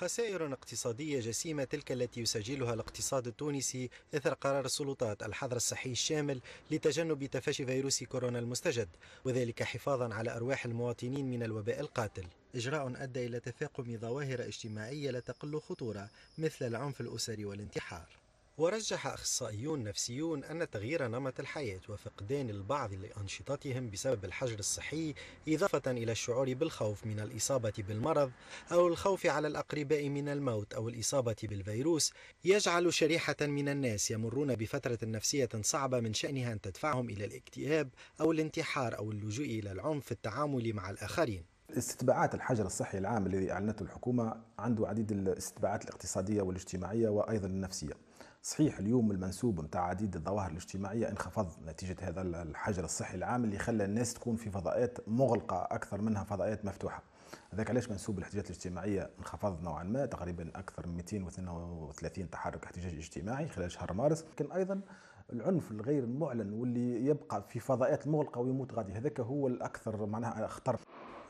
خسائر اقتصادية جسيمة تلك التي يسجلها الاقتصاد التونسي إثر قرار السلطات الحظر الصحي الشامل لتجنب تفشي فيروس كورونا المستجد وذلك حفاظا على أرواح المواطنين من الوباء القاتل إجراء أدى إلى تفاقم ظواهر اجتماعية لا تقل خطورة مثل العنف الأسري والانتحار ورجح أخصائيون نفسيون أن تغيير نمط الحياة وفقدان البعض لأنشطتهم بسبب الحجر الصحي إضافة إلى الشعور بالخوف من الإصابة بالمرض أو الخوف على الأقرباء من الموت أو الإصابة بالفيروس يجعل شريحة من الناس يمرون بفترة نفسية صعبة من شأنها أن تدفعهم إلى الاكتئاب أو الانتحار أو اللجوء إلى العنف في التعامل مع الآخرين استتباعات الحجر الصحي العام الذي أعلنته الحكومة عنده عديد الاستتباعات الاقتصادية والاجتماعية وأيضا النفسية صحيح اليوم المنسوب نتاع عديد الظواهر الاجتماعية انخفض نتيجة هذا الحجر الصحي العام اللي خلى الناس تكون في فضاءات مغلقة أكثر منها فضاءات مفتوحة هذاك علاش منسوب الاحتجاجات الاجتماعية انخفض نوعا ما تقريبا أكثر من 232 تحرك احتجاج اجتماعي خلال شهر مارس لكن أيضا العنف الغير المعلن واللي يبقى في فضاءات مغلقه ويموت غادي هذاك هو الاكثر معناها خطر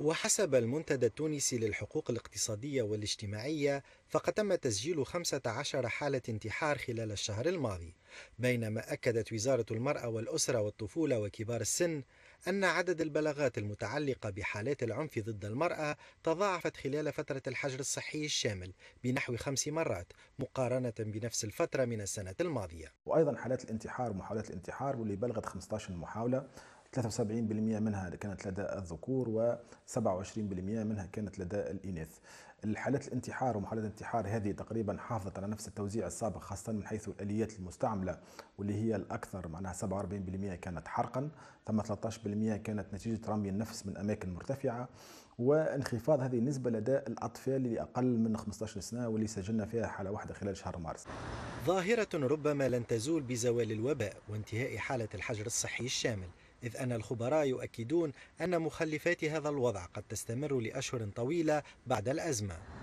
وحسب المنتدى التونسي للحقوق الاقتصادية والاجتماعية فقد تم تسجيل 15 حالة انتحار خلال الشهر الماضي بينما أكدت وزارة المرأة والأسرة والطفولة وكبار السن أن عدد البلاغات المتعلقة بحالات العنف ضد المرأة تضاعفت خلال فترة الحجر الصحي الشامل بنحو خمس مرات مقارنة بنفس الفترة من السنة الماضية وأيضا حالات الانتحار ومحاولات الانتحار واللي بلغت 15 محاولة 73% منها كانت لدى الذكور و27% منها كانت لدى الإناث الحالات الانتحار ومحاولات الانتحار هذه تقريبا حافظت على نفس التوزيع السابق خاصة من حيث الآليات المستعملة واللي هي الأكثر معناها 47% كانت حرقا ثم 13% كانت نتيجة رمي النفس من أماكن مرتفعة وانخفاض هذه النسبة لدى الأطفال اللي أقل من 15 سنة واللي سجلنا فيها حالة واحدة خلال شهر مارس ظاهرة ربما لن تزول بزوال الوباء وانتهاء حالة الحجر الصحي الشامل إذ أن الخبراء يؤكدون أن مخلفات هذا الوضع قد تستمر لأشهر طويلة بعد الأزمة